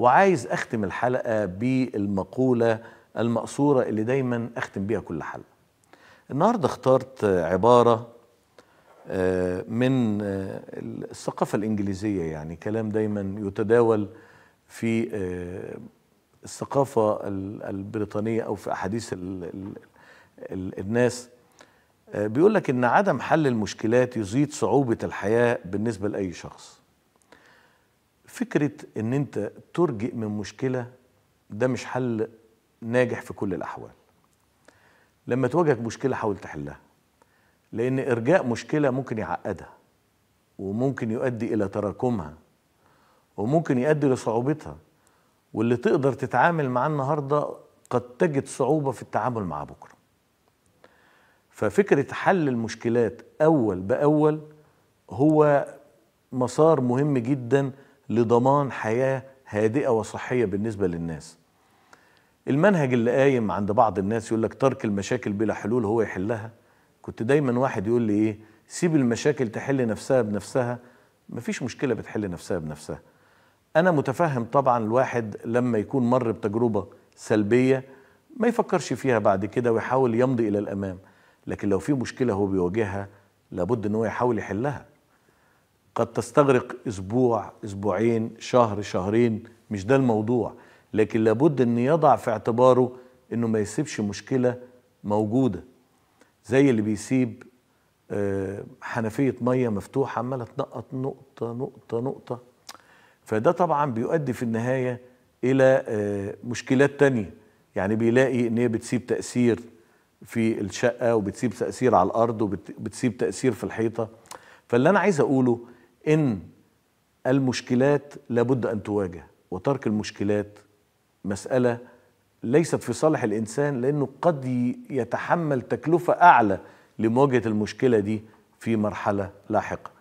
وعايز أختم الحلقة بالمقولة المقصورة اللي دايما أختم بيها كل حلقة النهاردة اخترت عبارة آه، من آه، الثقافة الإنجليزية يعني كلام دايما يتداول في آه، الثقافة البريطانية أو في أحاديث الناس بيقول لك إن عدم حل المشكلات يزيد صعوبة الحياة بالنسبة لأي شخص فكرة ان انت ترجئ من مشكلة ده مش حل ناجح في كل الاحوال لما تواجهك مشكلة حاول تحلها لان ارجاء مشكلة ممكن يعقدها وممكن يؤدي الى تراكمها وممكن يؤدي لصعوبتها واللي تقدر تتعامل معاه النهارده قد تجد صعوبة في التعامل معاه بكرة ففكرة حل المشكلات أول بأول هو مسار مهم جداً لضمان حياة هادئة وصحية بالنسبة للناس المنهج اللي قايم عند بعض الناس يقول لك ترك المشاكل بلا حلول هو يحلها كنت دايما واحد يقول لي ايه سيب المشاكل تحل نفسها بنفسها مفيش مشكلة بتحل نفسها بنفسها أنا متفهم طبعا الواحد لما يكون مر بتجربة سلبية ما يفكرش فيها بعد كده ويحاول يمضي إلى الأمام لكن لو في مشكلة هو بيواجهها لابد أن هو يحاول يحلها قد تستغرق اسبوع اسبوعين شهر شهرين مش ده الموضوع لكن لابد ان يضع في اعتباره انه ما يسيبش مشكله موجوده زي اللي بيسيب آه، حنفيه ميه مفتوحه عماله تنقط نقطه نقطه نقطه فده طبعا بيؤدي في النهايه الى آه، مشكلات تانية يعني بيلاقي ان هي بتسيب تاثير في الشقه وبتسيب تاثير على الارض وبتسيب تاثير في الحيطه فاللي انا عايز اقوله ان المشكلات لابد ان تواجه وترك المشكلات مساله ليست في صالح الانسان لانه قد يتحمل تكلفه اعلى لمواجهه المشكله دي في مرحله لاحقه